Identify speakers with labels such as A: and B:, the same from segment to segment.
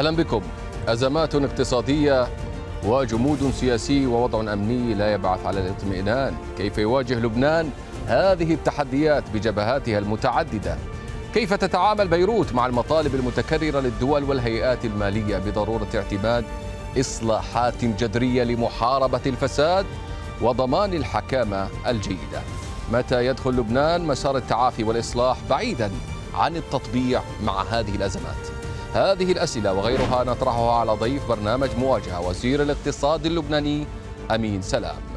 A: أهلا بكم أزمات اقتصادية وجمود سياسي ووضع أمني لا يبعث على الاطمئنان كيف يواجه لبنان هذه التحديات بجبهاتها المتعددة كيف تتعامل بيروت مع المطالب المتكررة للدول والهيئات المالية بضرورة اعتماد إصلاحات جذرية لمحاربة الفساد وضمان الحكامة الجيدة متى يدخل لبنان مسار التعافي والإصلاح بعيدا عن التطبيع مع هذه الأزمات هذه الأسئلة وغيرها نطرحها على ضيف برنامج مواجهة وزير الاقتصاد اللبناني أمين سلام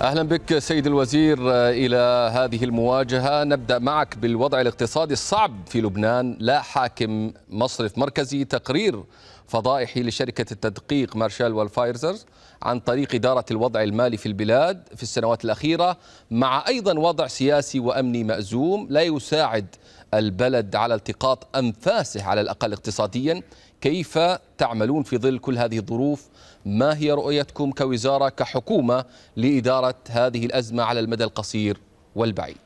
A: اهلا بك سيد الوزير آه، الى هذه المواجهه نبدا معك بالوضع الاقتصادي الصعب في لبنان لا حاكم مصرف مركزي تقرير فضائحي لشركه التدقيق مارشال والفايرزر عن طريق اداره الوضع المالي في البلاد في السنوات الاخيره مع ايضا وضع سياسي وامني مازوم لا يساعد البلد على التقاط انفاسه على الاقل اقتصاديا كيف تعملون في ظل كل هذه الظروف ما هي رؤيتكم كوزارة كحكومة لإدارة هذه الأزمة على المدى القصير والبعيد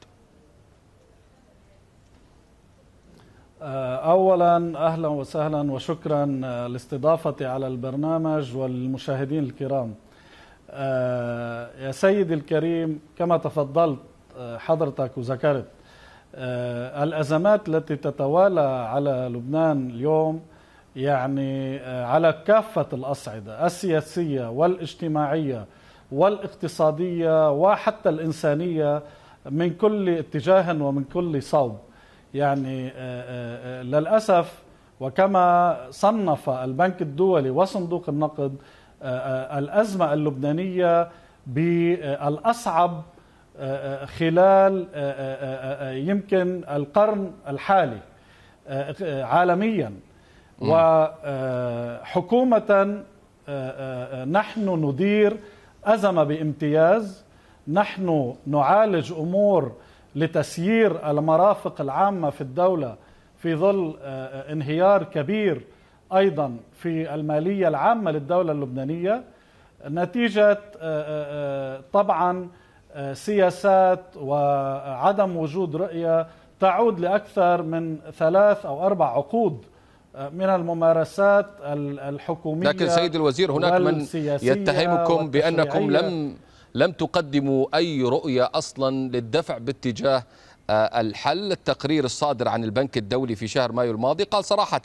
B: آه، أولا أهلا وسهلا وشكرا آه، لاستضافتي على البرنامج والمشاهدين الكرام آه، يا سيدي الكريم كما تفضلت حضرتك وذكرت الأزمات التي تتوالى على لبنان اليوم يعني آه، على كافة الأصعدة السياسية والاجتماعية والاقتصادية وحتى الإنسانية من كل اتجاه ومن كل صوب يعني آه، آه، للأسف وكما صنف البنك الدولي وصندوق النقد الأزمة اللبنانية بالأصعب خلال يمكن القرن الحالي عالمياً وحكومة آه، آه، آه، نحن ندير أزمة بامتياز نحن نعالج أمور لتسيير المرافق العامة في الدولة في ظل انهيار كبير أيضا في المالية العامة للدولة اللبنانية نتيجة طبعا سياسات وعدم وجود رؤية تعود لأكثر من ثلاث أو أربع عقود من الممارسات الحكومية لكن سيد الوزير هناك من يتهمكم بأنكم لم
A: لم تقدموا أي رؤية أصلا للدفع باتجاه آه، الحل التقرير الصادر عن البنك الدولي في شهر مايو الماضي قال صراحة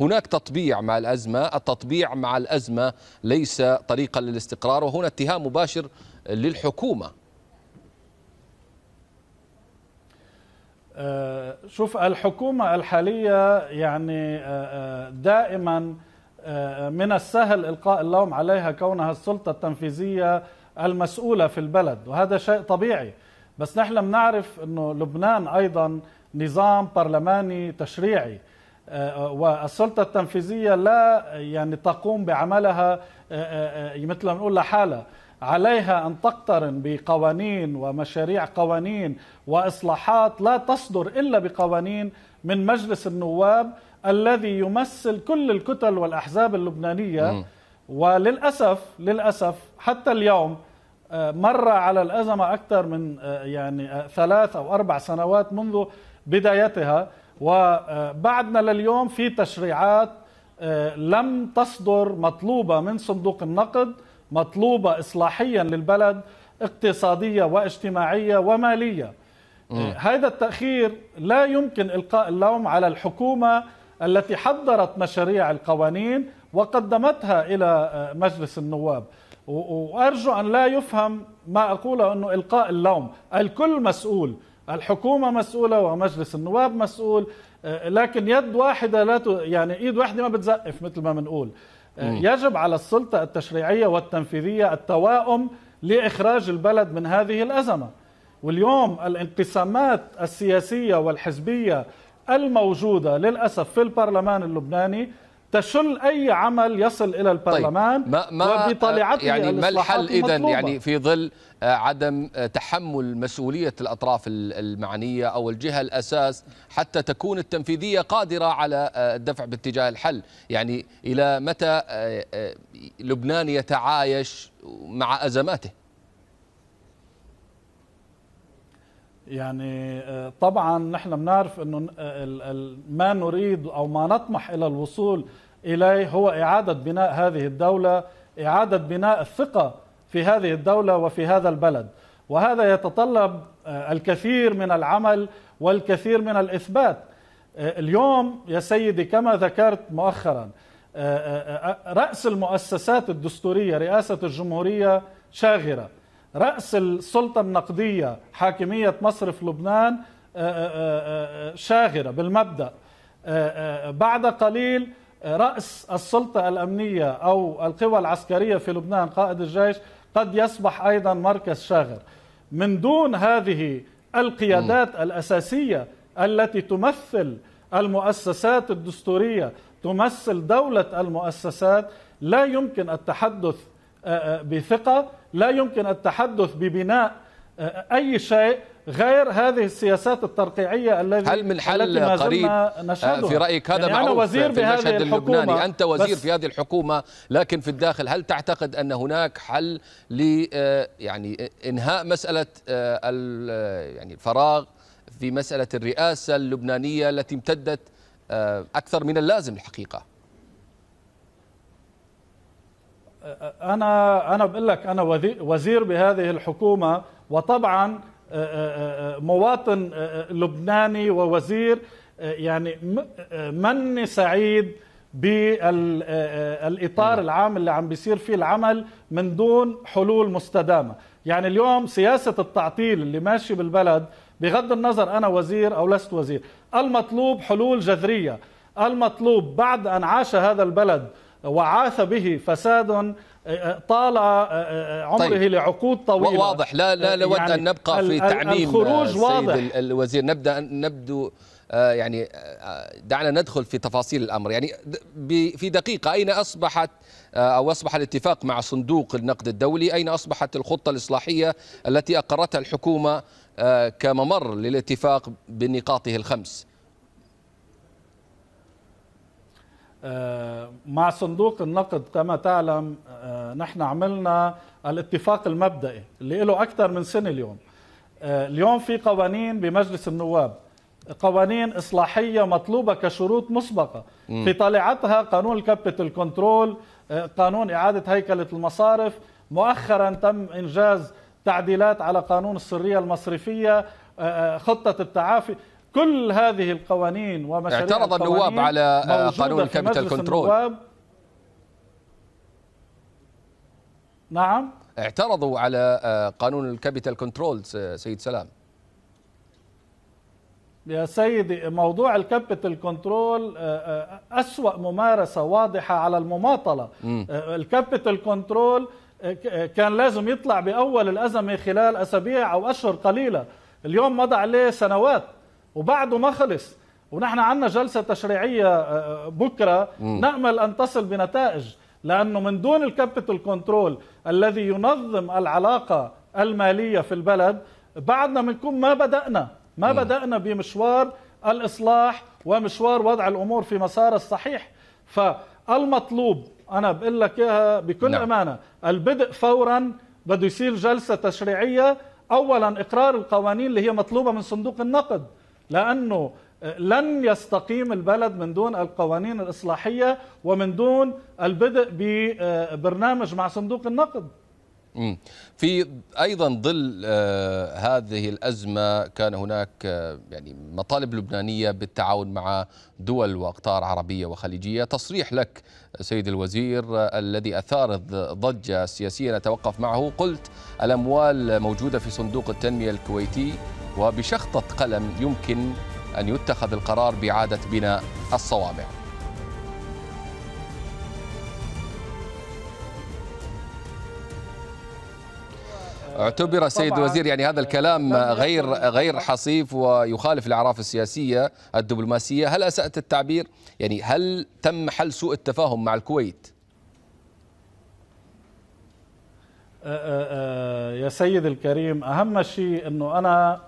A: هناك تطبيع مع الأزمة التطبيع مع الأزمة ليس طريقا للاستقرار وهنا اتهام مباشر للحكومة
B: آه، شوف الحكومة الحالية يعني آه، آه، دائما من السهل إلقاء اللوم عليها كونها السلطة التنفيذية المسؤولة في البلد وهذا شيء طبيعي بس نحن بنعرف أنه لبنان أيضا نظام برلماني تشريعي والسلطة التنفيذية لا يعني تقوم بعملها مثل ما نقول لحالها عليها أن تقترن بقوانين ومشاريع قوانين وإصلاحات لا تصدر إلا بقوانين من مجلس النواب الذي يمثل كل الكتل والأحزاب اللبنانية م. وللأسف للأسف حتى اليوم آه، مر على الأزمة أكثر من آه، يعني آه، ثلاث أو أربع سنوات منذ بدايتها وبعدنا لليوم في تشريعات لم تصدر مطلوبة من صندوق النقد مطلوبة إصلاحيا للبلد اقتصادية واجتماعية ومالية م. إيه، هذا التأخير لا يمكن إلقاء اللوم على الحكومة التي حضرت مشاريع القوانين وقدمتها إلى آه، مجلس النواب وأرجو أن لا يفهم ما أقوله أنه إلقاء اللوم الكل مسؤول الحكومة مسؤولة ومجلس النواب مسؤول إيه، لكن يد واحدة لا ت... يعني إيد واحدة ما بتزقف مثل ما بنقول يجب على السلطة التشريعية والتنفيذية التواؤم لإخراج البلد من هذه الأزمة واليوم الانقسامات السياسية والحزبية الموجودة للأسف في البرلمان اللبناني تشل اي عمل يصل الى طيب، البرلمان طيب ما ما وبطليعته يعني ما الحل اذا يعني في ظل آه، عدم آه، تحمل مسؤوليه الاطراف
A: المعنيه او الجهه الاساس حتى تكون التنفيذيه قادره على آه، الدفع باتجاه الحل، يعني الى متى لبنان يتعايش مع ازماته؟
B: يعني آه، طبعا نحن بنعرف انه آه، ما نريد او ما نطمح الى الوصول اليه هو اعاده بناء هذه الدوله، اعاده بناء الثقه في هذه الدوله وفي هذا البلد، وهذا يتطلب آه، الكثير من العمل والكثير من الاثبات. اليوم يا سيدي كما ذكرت مؤخرا راس المؤسسات الدستوريه رئاسه الجمهوريه شاغره رأس السلطة النقدية حاكمية مصرف لبنان آه، آه، آه، شاغرة بالمبدأ بعد قليل رأس السلطة الأمنية أو القوى العسكرية في لبنان قائد الجيش قد يصبح أيضا مركز شاغر من دون هذه القيادات الأساسية التي تمثل المؤسسات الدستورية تمثل دولة المؤسسات لا يمكن التحدث آه، آه، بثقة لا يمكن التحدث ببناء آه، أي شيء غير هذه السياسات الترقيعية التي هل من حل قريب نشهدها. في رأيك هذا يعني معروف أنا وزير في المشهد اللبناني أنت وزير في
A: هذه الحكومة لكن في الداخل هل تعتقد أن هناك حل ل يعني إنهاء مسألة يعني الفراغ في مسألة الرئاسة اللبنانية التي امتدت أكثر
B: من اللازم الحقيقة انا انا بقول لك انا وزير بهذه الحكومه وطبعا مواطن لبناني ووزير يعني مني سعيد بالاطار نعم. العام اللي عم بيصير فيه العمل من دون حلول مستدامه، يعني اليوم سياسه التعطيل اللي ماشي بالبلد بغض النظر انا وزير او لست وزير، المطلوب حلول جذريه، المطلوب بعد ان عاش هذا البلد وعاث به فساد آه، آه، طال آه، عمره طيب. لعقود طويله واضح لا لا لابد يعني ان نبقى في تعميم الخروج سيد واضح.
A: الوزير نبدا نبدو يعني دعنا ندخل في تفاصيل الامر يعني في دقيقه اين اصبحت او اصبح الاتفاق مع صندوق النقد الدولي اين اصبحت الخطه الاصلاحيه التي اقرتها الحكومه كممر للاتفاق بنقاطه الخمس
B: آه، مع صندوق النقد كما تعلم آه، نحن عملنا الاتفاق المبدئي اللي له أكثر من سنة اليوم آه، اليوم في قوانين بمجلس النواب قوانين إصلاحية مطلوبة كشروط مسبقة م. في طلعتها قانون الكابيتال كنترول قانون إعادة هيكلة المصارف مؤخرا تم إنجاز تعديلات على قانون السرية المصرفية خطة التعافي كل هذه القوانين ومشاريع اعترض النواب على آه، نعم. آه، قانون الكابيتال كنترول نعم
A: اعترضوا على قانون الكابيتال كنترول سيد سلام
B: يا سيدي موضوع الكابيتال كنترول آه، أسوأ ممارسة واضحة على المماطلة الكابيتال كنترول كان لازم يطلع بأول الأزمة خلال أسابيع أو أشهر قليلة اليوم مضى عليه سنوات وبعده ما خلص ونحن عندنا جلسة تشريعية آه، آه، بكرة م. نأمل أن تصل بنتائج لأنه من دون الكابيتال كنترول الذي ينظم العلاقة المالية في البلد بعدنا بنكون ما بدأنا ما م. بدأنا بمشوار الإصلاح ومشوار وضع الأمور في مسار الصحيح فالمطلوب أنا بقول لك إياها بكل نعم. أمانة البدء فورا بده يصير جلسة تشريعية أولا إقرار القوانين اللي هي مطلوبة من صندوق النقد لأنه لن يستقيم البلد من دون القوانين الإصلاحية ومن دون البدء ببرنامج مع صندوق النقد
A: في ايضا ظل آه، هذه الازمه كان هناك آه، يعني مطالب لبنانيه بالتعاون مع دول واقطار عربيه وخليجيه، تصريح لك سيد الوزير آه، الذي اثار ضجه سياسيه نتوقف معه، قلت الاموال موجوده في صندوق التنميه الكويتي وبشخطه قلم يمكن ان يتخذ القرار باعاده بناء الصوامع. اعتبر سيد الوزير يعني هذا الكلام غير غير حصيف ويخالف الاعراف السياسيه الدبلوماسيه هل اسات التعبير يعني هل تم حل سوء التفاهم مع الكويت
B: أه، أه، أه، يا سيد الكريم أهم شيء أنه أنا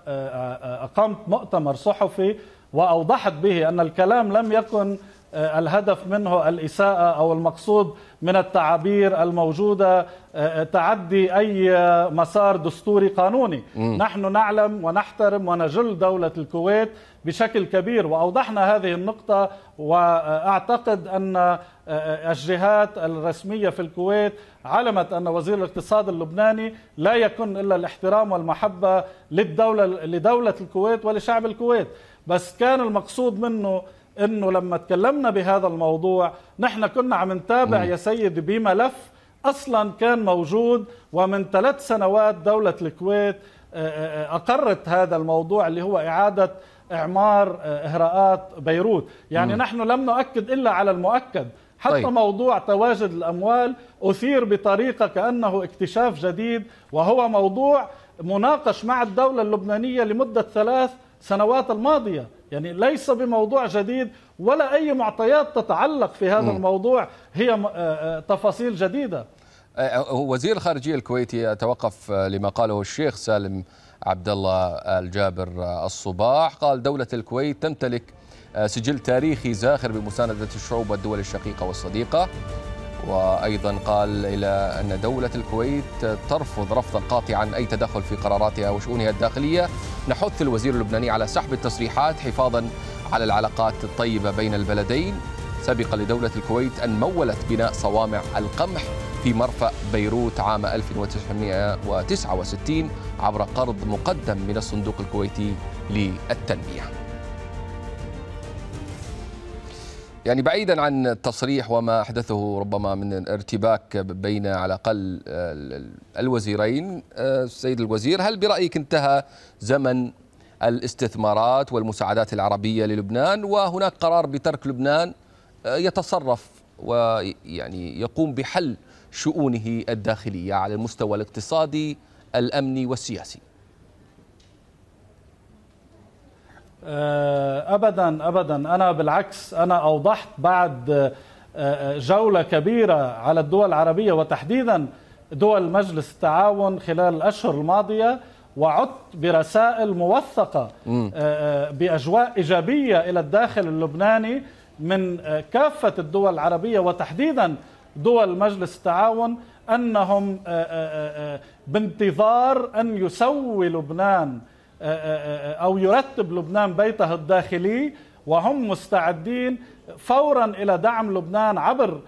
B: أقمت مؤتمر صحفي وأوضحت به أن الكلام لم يكن آه، الهدف منه الإساءة أو المقصود من التعابير الموجودة آه، آه، تعدي أي مسار دستوري قانوني م. نحن نعلم ونحترم ونجل دولة الكويت بشكل كبير وأوضحنا هذه النقطة وأعتقد أن الجهات الرسمية في الكويت علمت أن وزير الاقتصاد اللبناني لا يكن إلا الاحترام والمحبة للدولة لدولة الكويت ولشعب الكويت بس كان المقصود منه انه لما تكلمنا بهذا الموضوع نحن كنا عم نتابع يا سيدي بملف اصلا كان موجود ومن ثلاث سنوات دوله الكويت آه، آه، آه، اقرت هذا الموضوع اللي هو اعاده اعمار اهراءات بيروت يعني م. نحن لم نؤكد الا على المؤكد حتى طيب. موضوع تواجد الاموال اثير بطريقه كانه اكتشاف جديد وهو موضوع مناقش مع الدوله اللبنانيه لمده ثلاث سنوات الماضية يعني ليس بموضوع جديد ولا أي معطيات تتعلق في هذا الموضوع هي آه، آه، تفاصيل جديدة آه، وزير
A: الخارجية الكويتي أتوقف لما قاله الشيخ سالم عبد الله الجابر الصباح قال دولة الكويت تمتلك سجل تاريخي زاخر بمساندة الشعوب والدول الشقيقة والصديقة وأيضا قال إلى أن دولة الكويت ترفض رفضا قاطعا أي تدخل في قراراتها وشؤونها الداخلية نحث الوزير اللبناني على سحب التصريحات حفاظا على العلاقات الطيبة بين البلدين سبق لدولة الكويت أن مولت بناء صوامع القمح في مرفأ بيروت عام 1969 عبر قرض مقدم من الصندوق الكويتي للتنمية يعني بعيدا عن التصريح وما احدثه ربما من ارتباك بين على الاقل آه، الوزيرين السيد آه، الوزير هل برايك انتهى زمن الاستثمارات والمساعدات العربيه للبنان وهناك قرار بترك لبنان آه، يتصرف ويعني يقوم بحل شؤونه الداخليه على المستوى الاقتصادي الامني والسياسي
B: آه، ابدا ابدا انا بالعكس انا اوضحت بعد آه، آه، جوله كبيره على الدول العربيه وتحديدا دول مجلس التعاون خلال الاشهر الماضيه وعدت برسائل موثقه باجواء ايجابيه الى الداخل اللبناني من كافه الدول العربيه وتحديدا دول مجلس التعاون انهم بانتظار ان يسوي لبنان أه، أه، أه، أو يرتب لبنان بيته الداخلي وهم مستعدين فورا إلى دعم لبنان عبر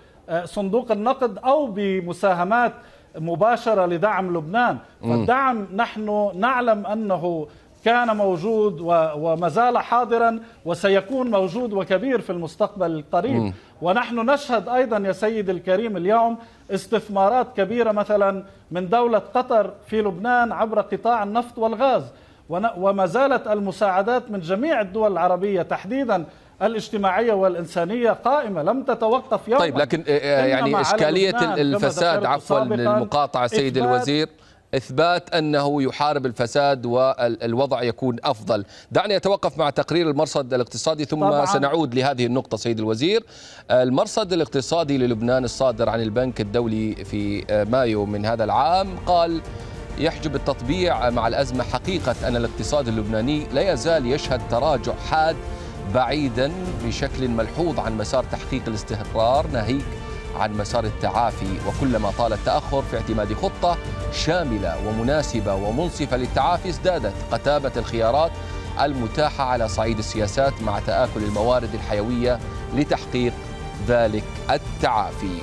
B: صندوق النقد أو بمساهمات مباشرة لدعم لبنان فالدعم نحن نعلم أنه كان موجود وما زال حاضرا وسيكون موجود وكبير في المستقبل القريب ونحن نشهد أيضا يا سيد الكريم اليوم استثمارات كبيرة مثلا من دولة قطر في لبنان عبر قطاع النفط والغاز وما زالت المساعدات من جميع الدول العربية تحديدا الاجتماعية والإنسانية قائمة لم تتوقف يوما طيب لكن آه، آه، يعني إشكالية الفساد عفوا للمقاطعة سيد الوزير
A: إثبات أنه يحارب الفساد والوضع يكون أفضل دعني أتوقف مع تقرير المرصد الاقتصادي ثم طبعا. سنعود لهذه النقطة سيد الوزير المرصد الاقتصادي للبنان الصادر عن البنك الدولي في آه، مايو من هذا العام قال يحجب التطبيع مع الأزمة حقيقة أن الاقتصاد اللبناني لا يزال يشهد تراجع حاد بعيدا بشكل ملحوظ عن مسار تحقيق الاستقرار ناهيك عن مسار التعافي وكلما طال التأخر في اعتماد خطة شاملة ومناسبة ومنصفة للتعافي ازدادت قتابة الخيارات المتاحة على صعيد السياسات مع تآكل الموارد الحيوية لتحقيق ذلك التعافي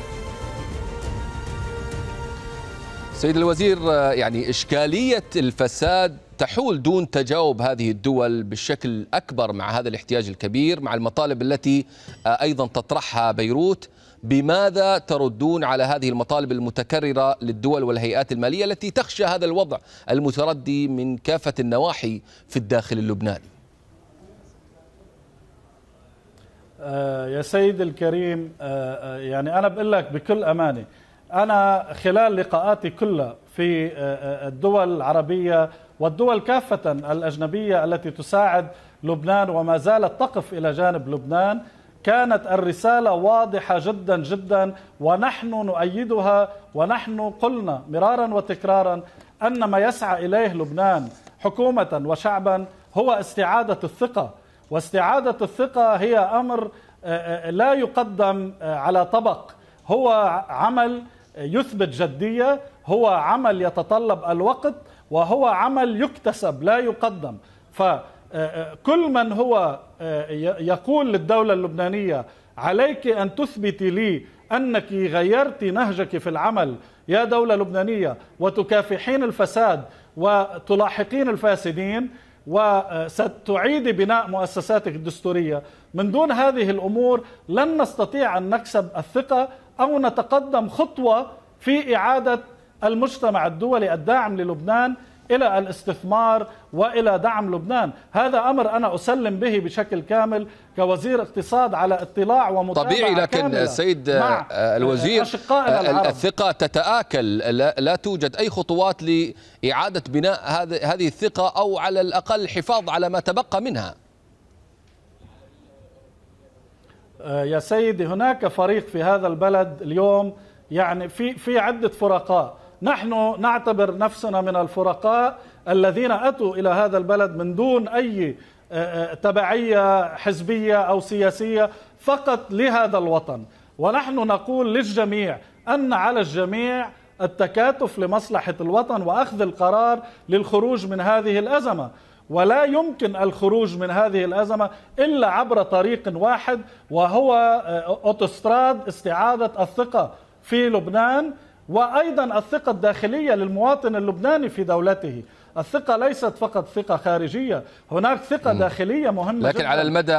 A: سيد الوزير يعني إشكالية الفساد تحول دون تجاوب هذه الدول بشكل أكبر مع هذا الاحتياج الكبير مع المطالب التي آه، أيضا تطرحها بيروت بماذا تردون على هذه المطالب المتكررة للدول والهيئات المالية التي تخشى هذا الوضع المتردي من كافة النواحي في الداخل اللبناني
B: آه، يا سيد الكريم آه، يعني أنا بقول لك بكل أمانة أنا خلال لقاءاتي كلها في آه، آه، الدول العربية والدول كافة الأجنبية التي تساعد لبنان وما زالت تقف إلى جانب لبنان كانت الرسالة واضحة جدا جدا ونحن نؤيدها ونحن قلنا مرارا وتكرارا أن ما يسعى إليه لبنان حكومة وشعبا هو استعادة الثقة واستعادة الثقة هي أمر آه، لا يقدم على طبق هو عمل يثبت جدية هو عمل يتطلب الوقت وهو عمل يكتسب لا يقدم فكل آه، آه، من هو آه، يقول للدولة اللبنانية عليك أن تثبتي لي أنك غيرت نهجك في العمل يا دولة لبنانية وتكافحين الفساد وتلاحقين الفاسدين وستعيد بناء مؤسساتك الدستورية من دون هذه الأمور لن نستطيع أن نكسب الثقة أو نتقدم خطوة في إعادة المجتمع الدولي الداعم للبنان الى الاستثمار والى دعم لبنان، هذا امر انا اسلم به بشكل كامل كوزير اقتصاد على اطلاع ومتابعه طبيعي لكن السيد الوزير الثقه
A: تتاكل لا توجد اي خطوات لاعاده بناء هذه الثقه او على الاقل الحفاظ على ما تبقى منها.
B: آه، يا سيدي هناك فريق في هذا البلد اليوم يعني في في عده فرقاء نحن نعتبر نفسنا من الفرقاء الذين اتوا الى هذا البلد من دون اي آه، آه، تبعيه حزبيه او سياسيه فقط لهذا الوطن ونحن نقول للجميع ان على الجميع التكاتف لمصلحه الوطن واخذ القرار للخروج من هذه الازمه ولا يمكن الخروج من هذه الأزمة إلا عبر طريق واحد وهو آه، أوتوستراد استعادة الثقة في لبنان وأيضا الثقة الداخلية للمواطن اللبناني في دولته الثقة ليست فقط ثقة خارجية هناك ثقة داخلية مهمة لكن جداً على المدى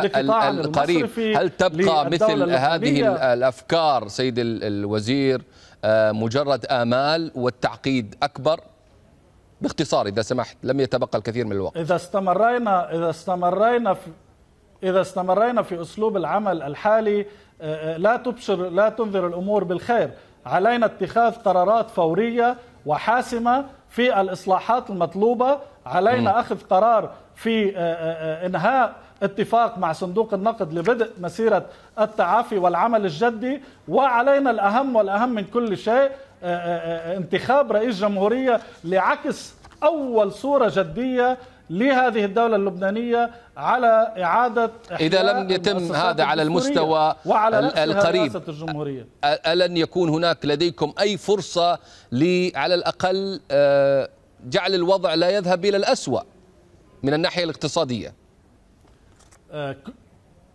B: القريب هل تبقى مثل هذه
A: الأفكار سيد الوزير آه، مجرد آمال والتعقيد أكبر باختصار اذا سمحت لم يتبقى الكثير من الوقت
B: اذا استمرينا اذا استمرينا في اذا استمرينا في اسلوب العمل الحالي آه، آه، لا تبشر لا تنذر الامور بالخير علينا اتخاذ قرارات فوريه وحاسمه في الاصلاحات المطلوبه علينا اخذ قرار في آه، انهاء اتفاق مع صندوق النقد لبدء مسيرة التعافي والعمل الجدي وعلينا الأهم والأهم من كل شيء آه، آه، آه، انتخاب رئيس جمهورية لعكس أول صورة جدية لهذه الدولة اللبنانية على إعادة إذا لم يتم هذا على المستوى وعلى القريب الجمهورية.
A: ألن يكون هناك لديكم أي فرصة على الأقل جعل الوضع لا يذهب إلى الأسوأ من الناحية الاقتصادية
B: آه،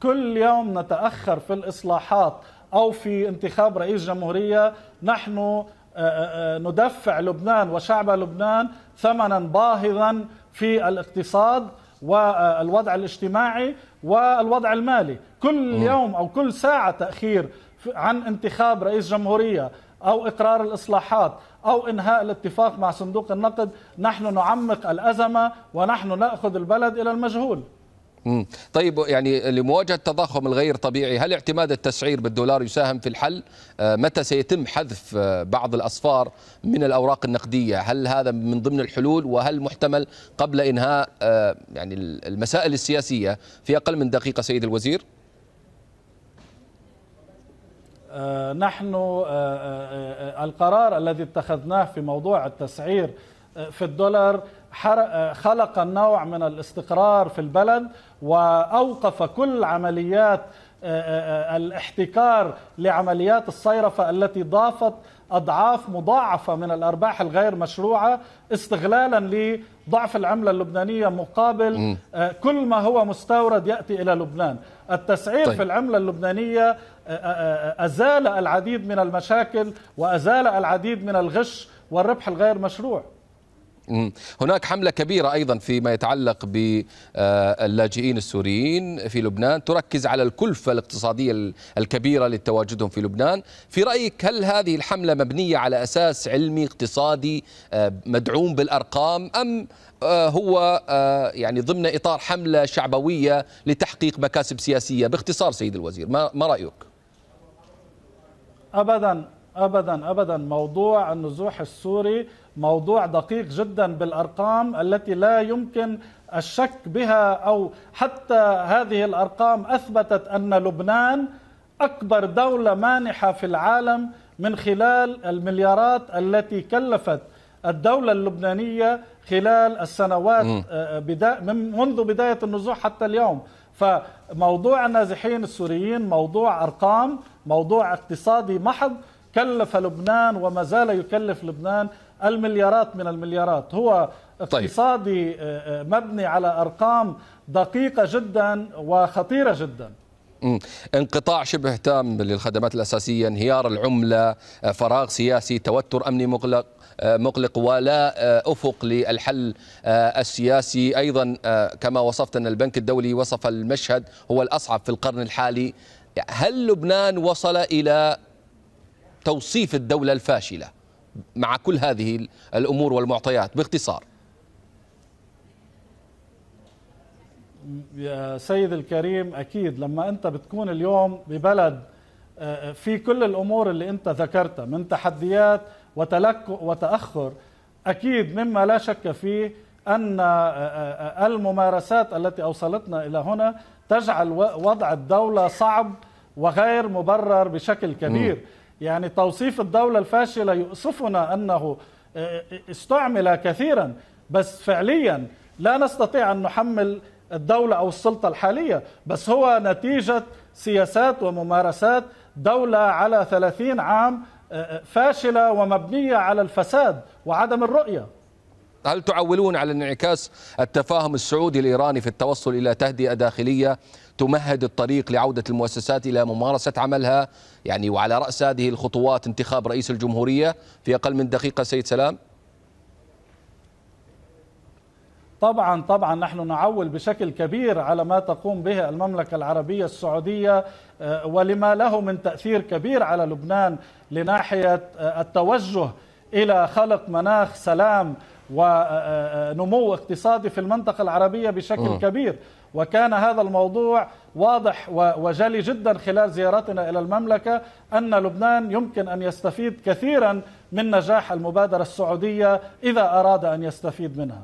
B: كل يوم نتاخر في الاصلاحات او في انتخاب رئيس جمهوريه نحن آه، آه، ندفع لبنان وشعب لبنان ثمنا باهظا في الاقتصاد والوضع الاجتماعي والوضع المالي كل يوم او كل ساعه تاخير عن انتخاب رئيس جمهوريه او اقرار الاصلاحات او انهاء الاتفاق مع صندوق النقد نحن نعمق الازمه ونحن ناخذ البلد الى المجهول
A: طيب يعني لمواجهه التضخم الغير طبيعي هل اعتماد التسعير بالدولار يساهم في الحل؟ آه، متى سيتم حذف آه، بعض الاصفار من الاوراق النقديه؟ هل هذا من ضمن الحلول وهل محتمل قبل انهاء آه، يعني المسائل السياسيه في اقل من دقيقه سيد الوزير؟
B: نحن القرار الذي اتخذناه في موضوع التسعير في الدولار آه، خلق النوع من الاستقرار في البلد واوقف كل عمليات آه، آه، الاحتكار لعمليات الصيرفه التي ضافت اضعاف مضاعفه من الارباح الغير مشروعه استغلالا لضعف العمله اللبنانيه مقابل كل ما هو مستورد ياتي الى لبنان التسعير طيب. في العمله اللبنانيه ازال العديد من المشاكل وازال العديد من الغش والربح الغير مشروع
A: هناك حملة كبيرة أيضا فيما يتعلق باللاجئين السوريين في لبنان تركز على الكلفة الاقتصادية الكبيرة لتواجدهم في لبنان في رأيك هل هذه الحملة مبنية على أساس علمي اقتصادي آه، مدعوم بالأرقام أم آه، هو آه، يعني ضمن إطار حملة شعبوية لتحقيق مكاسب سياسية باختصار سيد الوزير ما رأيك؟
B: أبدا أبدا أبدا موضوع النزوح السوري موضوع دقيق جدا بالارقام التي لا يمكن الشك بها او حتى هذه الارقام اثبتت ان لبنان اكبر دوله مانحه في العالم من خلال المليارات التي كلفت الدولة اللبنانية خلال السنوات آه، آه، بدا منذ بداية النزوح حتى اليوم فموضوع النازحين السوريين موضوع أرقام موضوع اقتصادي محض كلف لبنان وما زال يكلف لبنان المليارات من المليارات هو طيب. اقتصادي طيب. مبني على أرقام دقيقة جدا وخطيرة جدا
A: انقطاع شبه تام للخدمات الأساسية انهيار العملة آه، فراغ سياسي توتر أمني مقلق مقلق ولا افق للحل السياسي ايضا كما وصفت ان البنك الدولي وصف المشهد هو الاصعب في القرن الحالي هل لبنان وصل الى توصيف الدوله الفاشله مع كل هذه الأمور والمعطيات باختصار
B: يا سيد الكريم أكيد لما أنت بتكون اليوم ببلد آه، آه، في كل الأمور اللي أنت ذكرتها من تحديات وتلك وتأخر أكيد مما لا شك فيه أن آه، الممارسات التي أوصلتنا إلى هنا تجعل وضع الدولة صعب وغير مبرر بشكل كبير م. يعني توصيف الدولة الفاشلة يؤسفنا أنه آه، آه، استعمل كثيرا بس فعليا لا نستطيع أن نحمل الدولة أو السلطة الحالية بس هو نتيجة سياسات وممارسات دولة على ثلاثين عام آه، فاشلة ومبنية على الفساد وعدم الرؤية
A: هل تعولون على انعكاس التفاهم السعودي الإيراني في التوصل إلى تهدئة داخلية تمهد الطريق لعودة المؤسسات إلى ممارسة عملها يعني وعلى رأس هذه الخطوات انتخاب رئيس الجمهورية في أقل من دقيقة سيد سلام
B: طبعا طبعا نحن نعول بشكل كبير على ما تقوم به المملكة العربية السعودية آه، ولما له من تأثير كبير على لبنان لناحية آه، التوجه إلى خلق مناخ سلام ونمو آه، آه، آه، اقتصادي في المنطقة العربية بشكل م. كبير وكان هذا الموضوع واضح وجلي جدا خلال زيارتنا إلى المملكة أن لبنان يمكن أن يستفيد كثيرا من نجاح المبادرة السعودية إذا أراد أن يستفيد منها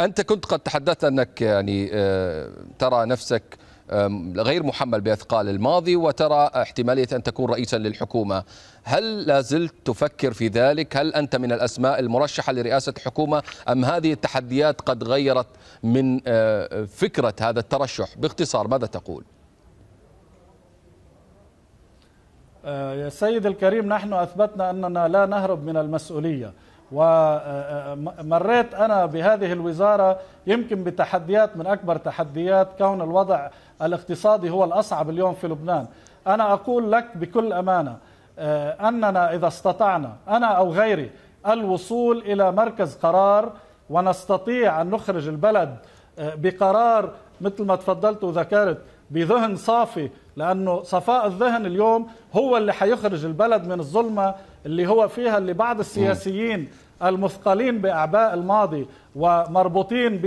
A: أنت كنت قد تحدثت أنك يعني ترى نفسك غير محمل باثقال الماضي وترى احتماليه ان تكون رئيسا للحكومه، هل لا زلت تفكر في ذلك؟ هل انت من الاسماء المرشحه لرئاسه الحكومه ام هذه التحديات قد غيرت من أه، فكره هذا الترشح؟ باختصار ماذا تقول؟
B: أه، يا سيد الكريم نحن اثبتنا اننا لا نهرب من المسؤوليه. ومريت أنا بهذه الوزارة يمكن بتحديات من أكبر تحديات كون الوضع الاقتصادي هو الأصعب اليوم في لبنان أنا أقول لك بكل أمانة آه، أننا إذا استطعنا أنا أو غيري الوصول إلى مركز قرار ونستطيع أن نخرج البلد آه، بقرار مثل ما تفضلت وذكرت بذهن صافي لأنه صفاء الذهن اليوم هو اللي حيخرج البلد من الظلمة اللي هو فيها اللي بعض السياسيين المثقلين بأعباء الماضي ومربوطين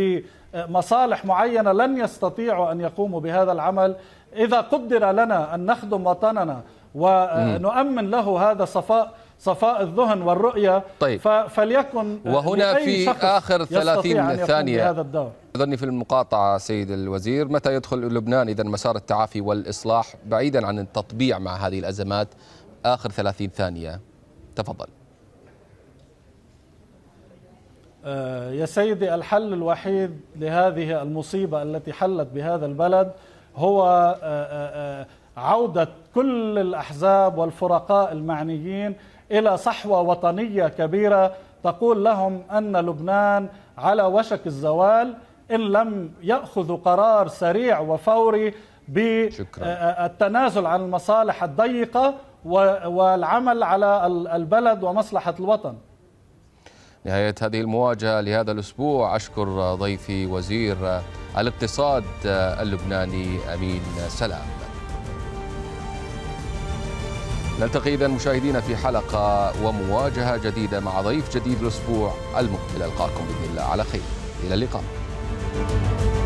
B: بمصالح معينة لن يستطيعوا أن يقوموا بهذا العمل إذا قدر لنا أن نخدم وطننا ونؤمن له هذا صفاء صفاء الذهن والرؤية طيب. فليكن وهنا في آخر 30 ثانية هذا الدور
A: اظني في المقاطعة سيد الوزير متى يدخل لبنان إذا مسار التعافي والإصلاح بعيدا عن التطبيع مع هذه الأزمات آخر 30 ثانية تفضل
B: آه، يا سيدي الحل الوحيد لهذه المصيبة التي حلت بهذا البلد هو آه، آه، عودة كل الأحزاب والفرقاء المعنيين إلى صحوة وطنية كبيرة تقول لهم أن لبنان على وشك الزوال إن لم يأخذوا قرار سريع وفوري بالتنازل عن المصالح الضيقة والعمل على البلد ومصلحة الوطن
A: نهاية هذه المواجهة لهذا الأسبوع أشكر ضيفي وزير الاقتصاد اللبناني أمين سلام نلتقي إذا مشاهدينا في حلقة ومواجهة جديدة مع ضيف جديد الأسبوع المقبل ألقاكم بإذن الله على خير إلى
B: اللقاء